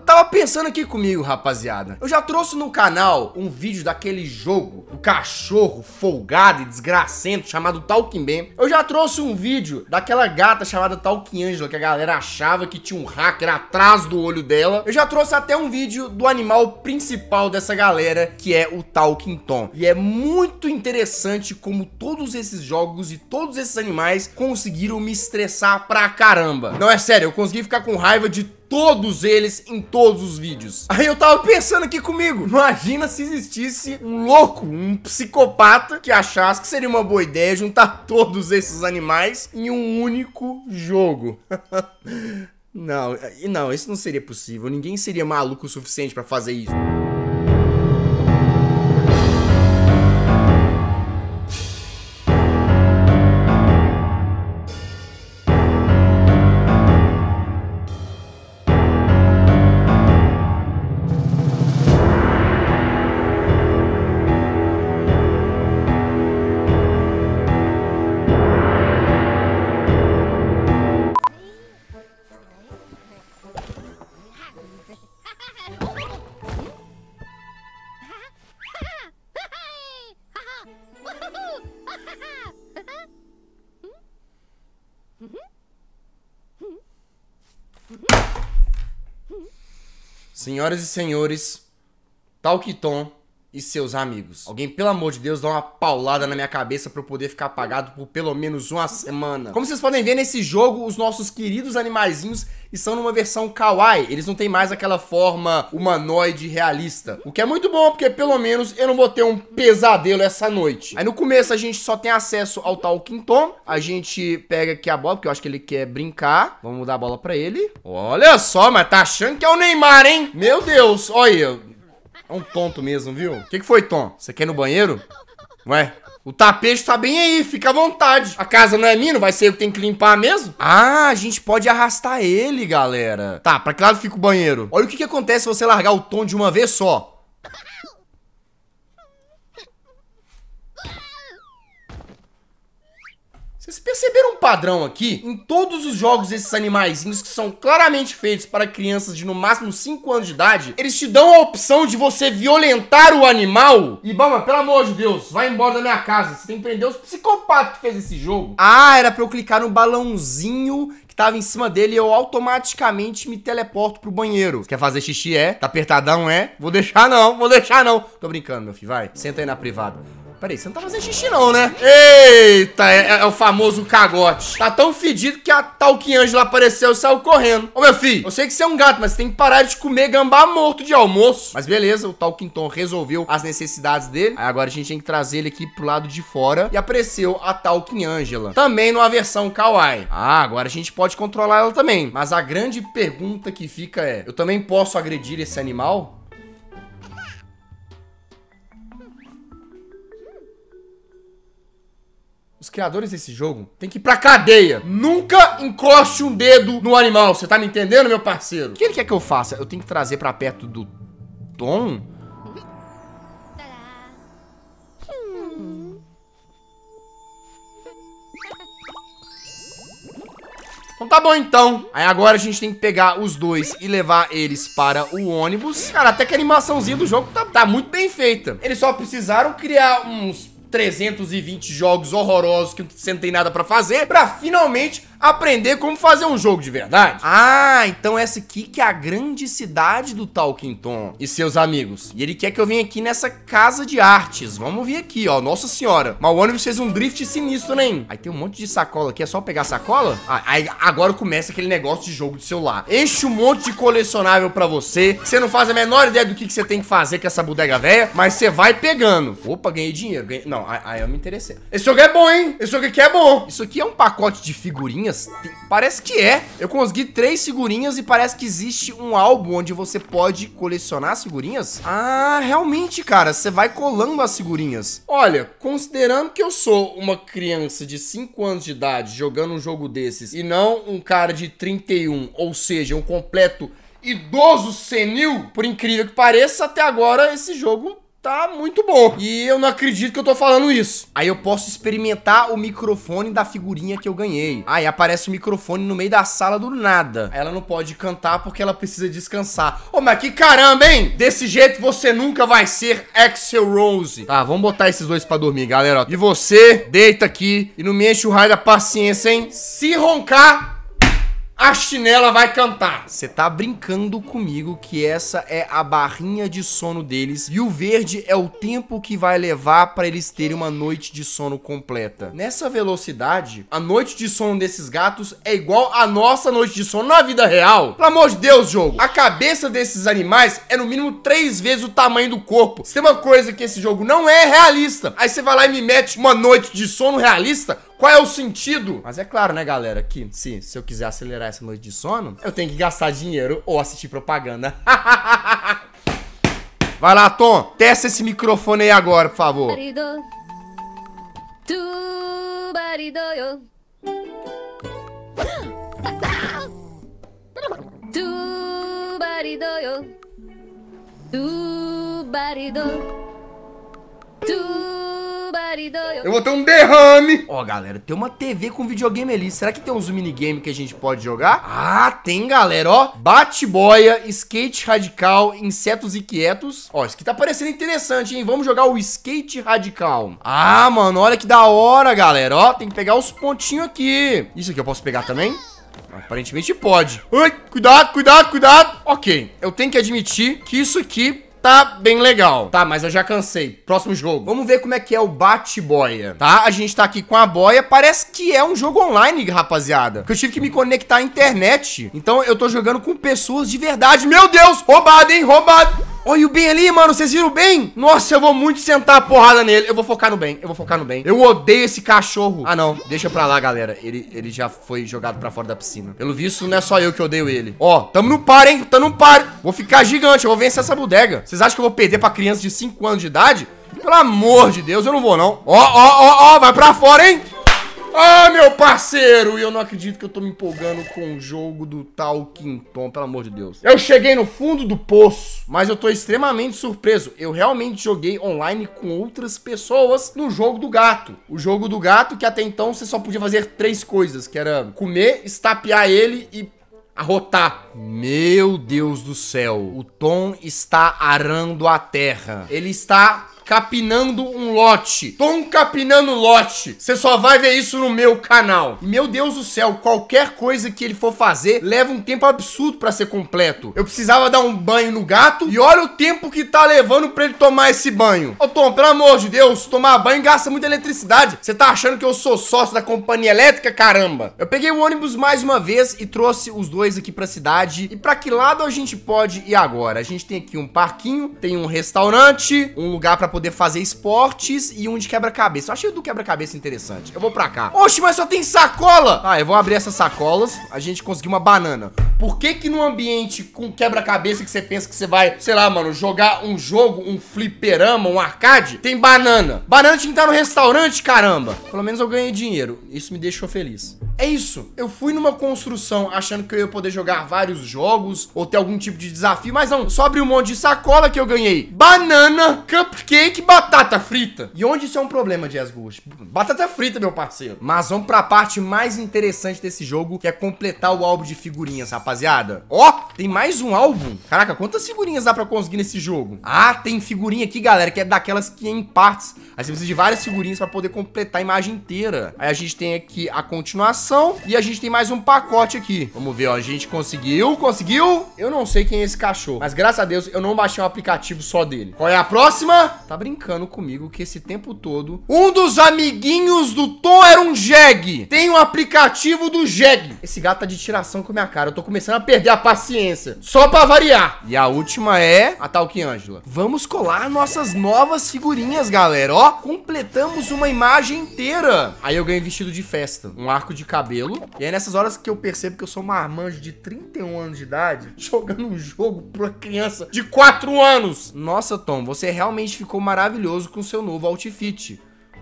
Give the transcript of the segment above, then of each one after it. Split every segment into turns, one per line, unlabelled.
Eu tava pensando aqui comigo, rapaziada. Eu já trouxe no canal um vídeo daquele jogo o cachorro folgado e desgracento chamado Talking Ben. Eu já trouxe um vídeo daquela gata chamada Talking Angela que a galera achava que tinha um hacker atrás do olho dela. Eu já trouxe até um vídeo do animal principal dessa galera, que é o Talking Tom. E é muito interessante como todos esses jogos e todos esses animais conseguiram me estressar pra caramba. Não, é sério, eu consegui ficar com raiva de todos eles em todos os vídeos. Aí eu tava pensando aqui comigo, imagina se existisse um louco, um psicopata que achasse que seria uma boa ideia juntar todos esses animais em um único jogo. não, não, isso não seria possível. Ninguém seria maluco o suficiente para fazer isso. Senhoras e senhores, tom e seus amigos. Alguém, pelo amor de Deus, dá uma paulada na minha cabeça para eu poder ficar apagado por pelo menos uma semana. Como vocês podem ver nesse jogo, os nossos queridos animaizinhos estão numa versão kawaii. Eles não têm mais aquela forma humanoide realista. O que é muito bom, porque pelo menos eu não vou ter um pesadelo essa noite. Aí no começo a gente só tem acesso ao tal Quinton. A gente pega aqui a bola, porque eu acho que ele quer brincar. Vamos dar a bola para ele. Olha só, mas tá achando que é o Neymar, hein? Meu Deus, olha, é um tonto mesmo, viu? O que, que foi, Tom? Você quer ir no banheiro? Ué, o tapete tá bem aí, fica à vontade. A casa não é minha, não vai ser eu que tenho que limpar mesmo? Ah, a gente pode arrastar ele, galera. Tá, pra que lado fica o banheiro? Olha o que, que acontece se você largar o tom de uma vez só. Vocês perceberam um padrão aqui? Em todos os jogos desses animaizinhos que são claramente feitos para crianças de no máximo 5 anos de idade, eles te dão a opção de você violentar o animal. E, Bama, pelo amor de Deus, vai embora da minha casa. Você tem que prender os psicopatas que fez esse jogo. Ah, era pra eu clicar no balãozinho que tava em cima dele e eu automaticamente me teleporto pro banheiro. Quer fazer xixi? É. Tá apertadão? É. Vou deixar não, vou deixar não. Tô brincando, meu filho, vai. Senta aí na privada. Peraí, você não tá fazendo xixi não, né? Eita, é, é, é o famoso cagote. Tá tão fedido que a tal que Ângela apareceu e saiu correndo. Ô, meu filho, eu sei que você é um gato, mas você tem que parar de comer gambá morto de almoço. Mas beleza, o tal Quinton resolveu as necessidades dele. Aí agora a gente tem que trazer ele aqui pro lado de fora. E apareceu a tal Angela. Também numa versão kawaii. Ah, agora a gente pode controlar ela também. Mas a grande pergunta que fica é, eu também posso agredir esse animal? criadores desse jogo têm que ir pra cadeia. Nunca encoste um dedo no animal, você tá me entendendo, meu parceiro? O que ele quer que eu faça? Eu tenho que trazer pra perto do Tom? Então tá bom então. Aí agora a gente tem que pegar os dois e levar eles para o ônibus. Cara, até que a animaçãozinha do jogo tá, tá muito bem feita. Eles só precisaram criar uns 320 jogos horrorosos que você não tem nada para fazer, para finalmente aprender como fazer um jogo de verdade. Ah, então essa aqui que é a grande cidade do Talking Tom e seus amigos. E ele quer que eu venha aqui nessa casa de artes. Vamos vir aqui, ó. Nossa senhora. Mas o ônibus fez um drift sinistro, né? Aí tem um monte de sacola aqui. É só pegar a sacola? Ah, aí agora começa aquele negócio de jogo de celular. Enche um monte de colecionável pra você. Você não faz a menor ideia do que, que você tem que fazer com essa bodega velha, mas você vai pegando. Opa, ganhei dinheiro. Ganhei... Não, aí eu me interessei. Esse jogo é bom, hein? Esse jogo aqui é bom. Isso aqui é um pacote de figurinhas figurinhas? Parece que é. Eu consegui três figurinhas e parece que existe um álbum onde você pode colecionar as figurinhas. Ah, realmente, cara. Você vai colando as figurinhas. Olha, considerando que eu sou uma criança de 5 anos de idade jogando um jogo desses e não um cara de 31, ou seja, um completo idoso senil, por incrível que pareça, até agora esse jogo tá muito bom. E eu não acredito que eu tô falando isso. Aí eu posso experimentar o microfone da figurinha que eu ganhei. Aí aparece o microfone no meio da sala do nada. Aí ela não pode cantar porque ela precisa descansar. Ô, oh, mas que caramba, hein? Desse jeito você nunca vai ser Axel Rose. Tá, vamos botar esses dois pra dormir, galera. E você, deita aqui e não me enche o raio da paciência, hein? Se roncar, a chinela vai cantar. Você tá brincando comigo que essa é a barrinha de sono deles e o verde é o tempo que vai levar para eles terem uma noite de sono completa. Nessa velocidade, a noite de sono desses gatos é igual a nossa noite de sono na vida real. Pelo amor de Deus, jogo. A cabeça desses animais é no mínimo três vezes o tamanho do corpo. Se tem uma coisa que esse jogo não é realista, aí você vai lá e me mete uma noite de sono realista, qual é o sentido? Mas é claro, né, galera, que se, se eu quiser acelerar essa noite de sono, eu tenho que gastar dinheiro ou assistir propaganda. Vai lá, Tom, testa esse microfone aí agora, por favor. Tu querida. Eu... eu, vou ter um derrame. Ó, galera, tem uma TV com videogame ali. Será que tem uns minigames que a gente pode jogar? Ah, tem, galera, ó. Bate-boia, skate radical, insetos inquietos. Ó, isso aqui tá parecendo interessante, hein? Vamos jogar o skate radical. Ah, mano, olha que da hora, galera. Ó, tem que pegar os pontinhos aqui. Isso aqui eu posso pegar também? Aparentemente pode. Ai, cuidado, cuidado, cuidado. Ok, eu tenho que admitir que isso aqui tá bem legal. Tá, mas eu já cansei. Próximo jogo. Vamos ver como é que é o bate-boia, tá? A gente tá aqui com a boia. Parece que é um jogo online, rapaziada. Que eu tive que me conectar à internet. Então eu tô jogando com pessoas de verdade. Meu Deus! Roubado, hein? Roubado! Olha o Ben ali, mano. Vocês viram o Ben? Nossa, eu vou muito sentar a porrada nele. Eu vou focar no Ben. Eu vou focar no Ben. Eu odeio esse cachorro. Ah, não. Deixa pra lá, galera. Ele, ele já foi jogado pra fora da piscina. Pelo visto, não é só eu que odeio ele. Ó, tamo no par, hein? Tamo no par. Vou ficar gigante. Eu vou vencer essa bodega. Vocês acham que eu vou perder pra criança de 5 anos de idade? Pelo amor de Deus, eu não vou, não. Ó, ó, ó, ó. Vai pra fora, hein? Ah, meu parceiro! E eu não acredito que eu tô me empolgando com o jogo do tal Quinton, pelo amor de Deus. Eu cheguei no fundo do poço, mas eu tô extremamente surpreso. Eu realmente joguei online com outras pessoas no jogo do gato. O jogo do gato que até então você só podia fazer três coisas, que era comer, estapear ele e arrotar. Meu Deus do céu, o Tom está arando a terra. Ele está capinando um lote. Tom capinando lote. Você só vai ver isso no meu canal. Meu Deus do céu, qualquer coisa que ele for fazer leva um tempo absurdo para ser completo. Eu precisava dar um banho no gato e olha o tempo que tá levando para ele tomar esse banho. Ô Tom, pelo amor de Deus, tomar banho gasta muita eletricidade. Você tá achando que eu sou sócio da companhia elétrica, caramba? Eu peguei o ônibus mais uma vez e trouxe os dois aqui pra cidade. E para que lado a gente pode ir agora? A gente tem aqui um parquinho, tem um restaurante, um lugar para poder poder fazer esportes e um de quebra-cabeça. Eu achei o do quebra-cabeça interessante. Eu vou pra cá. Oxe, mas só tem sacola! Ah, eu vou abrir essas sacolas. A gente conseguiu uma banana. Por que que num ambiente com quebra-cabeça que você pensa que você vai, sei lá, mano, jogar um jogo, um fliperama, um arcade, tem banana? Banana tinha que estar no restaurante, caramba! Pelo menos eu ganhei dinheiro. Isso me deixou feliz. É isso. Eu fui numa construção achando que eu ia poder jogar vários jogos ou ter algum tipo de desafio, mas não. Só abri um monte de sacola que eu ganhei. Banana, cupcake, batata frita. E onde isso é um problema, Jazz Ghost? Batata frita, meu parceiro. Mas vamos pra parte mais interessante desse jogo, que é completar o álbum de figurinhas, rapaz rapaziada. Ó, tem mais um álbum. Caraca, quantas figurinhas dá pra conseguir nesse jogo? Ah, tem figurinha aqui, galera, que é daquelas que é em partes. Aí você precisa de várias figurinhas pra poder completar a imagem inteira. Aí a gente tem aqui a continuação e a gente tem mais um pacote aqui. Vamos ver, ó, a gente conseguiu, conseguiu. Eu não sei quem é esse cachorro, mas graças a Deus eu não baixei um aplicativo só dele. Qual é a próxima? Tá brincando comigo que esse tempo todo, um dos amiguinhos do Tom era um Jeg. Tem um aplicativo do Jeg. Esse gato tá de tiração com a minha cara. Eu tô começando começando a perder a paciência. Só pra variar. E a última é a tal Angela. Ângela. Vamos colar nossas novas figurinhas, galera. Ó, completamos uma imagem inteira. Aí eu ganhei vestido de festa, um arco de cabelo. E é nessas horas que eu percebo que eu sou um marmanjo de 31 anos de idade jogando um jogo pra criança de 4 anos. Nossa, Tom, você realmente ficou maravilhoso com seu novo outfit.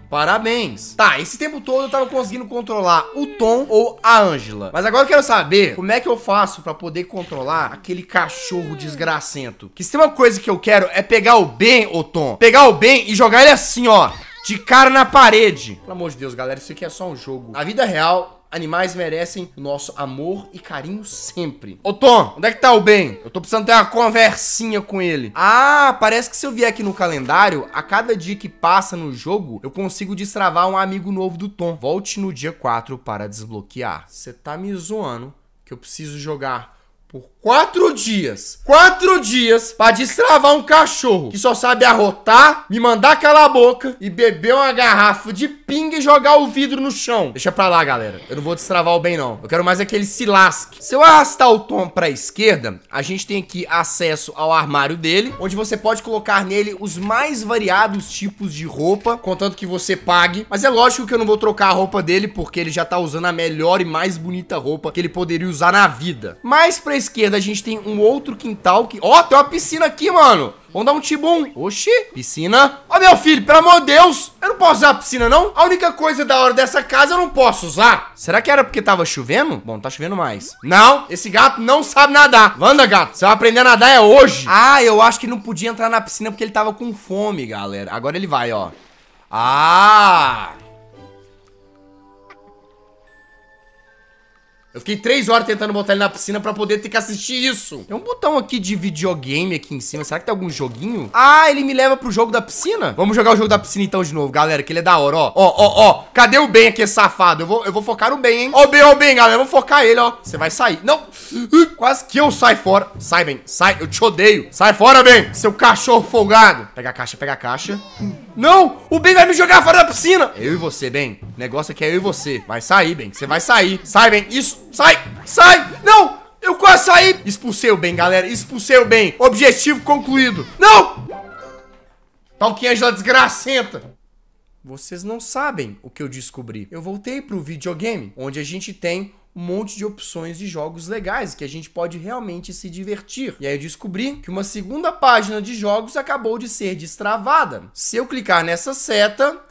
Parabéns. Tá, esse tempo todo eu tava conseguindo controlar o Tom ou a Ângela. Mas agora eu quero saber como é que eu faço pra poder controlar aquele cachorro desgracento. Que se tem uma coisa que eu quero é pegar o Ben, ô Tom. Pegar o Ben e jogar ele assim, ó. De cara na parede. Pelo amor de Deus, galera, isso aqui é só um jogo. A vida real Animais merecem nosso amor e carinho sempre. Ô Tom, onde é que tá o Ben? Eu tô precisando ter uma conversinha com ele. Ah, parece que se eu vier aqui no calendário, a cada dia que passa no jogo, eu consigo destravar um amigo novo do Tom. Volte no dia 4 para desbloquear. Você tá me zoando que eu preciso jogar por Quatro dias. Quatro dias pra destravar um cachorro que só sabe arrotar, me mandar calar a boca e beber uma garrafa de pinga e jogar o vidro no chão. Deixa pra lá, galera. Eu não vou destravar o bem, não. Eu quero mais aquele é se lasque. Se eu arrastar o Tom pra esquerda, a gente tem aqui acesso ao armário dele, onde você pode colocar nele os mais variados tipos de roupa, contanto que você pague. Mas é lógico que eu não vou trocar a roupa dele, porque ele já tá usando a melhor e mais bonita roupa que ele poderia usar na vida. Mais pra esquerda a gente tem um outro quintal que... Ó, oh, tem uma piscina aqui, mano. Vamos dar um tibum. Oxi, piscina. Ó, oh, meu filho, pelo amor de Deus. Eu não posso usar a piscina, não? A única coisa da hora dessa casa eu não posso usar. Será que era porque tava chovendo? Bom, tá chovendo mais. Não, esse gato não sabe nadar. Vanda, gato, você vai aprender a nadar é hoje. Ah, eu acho que não podia entrar na piscina porque ele tava com fome, galera. Agora ele vai, ó. Ah... Eu fiquei três horas tentando botar ele na piscina pra poder ter que assistir isso. Tem um botão aqui de videogame aqui em cima. Será que tem algum joguinho? Ah, ele me leva pro jogo da piscina? Vamos jogar o jogo da piscina então de novo, galera, que ele é da hora, ó. Ó, ó, ó. Cadê o Ben aqui, safado? Eu vou, eu vou focar no Ben, hein? Ó o Ben, ó o Ben, galera. Eu vou focar ele, ó. Você vai sair. Não. Quase que eu saio fora. Sai, Ben. Sai. Eu te odeio. Sai fora, Ben. Seu cachorro folgado. Pega a caixa, pega a caixa. Não! O Ben vai me jogar fora da piscina! Eu e você, Ben. O negócio aqui é, é eu e você. Vai sair, Ben. Você vai sair. Sai, Ben. Isso. Sai! Sai! Não! Eu quase saí! Expulsei o bem, galera. Expulsei o bem. Objetivo concluído. Não! Talquinha Angela desgracenta. Vocês não sabem o que eu descobri. Eu voltei pro videogame, onde a gente tem um monte de opções de jogos legais que a gente pode realmente se divertir. E aí eu descobri que uma segunda página de jogos acabou de ser destravada. Se eu clicar nessa seta,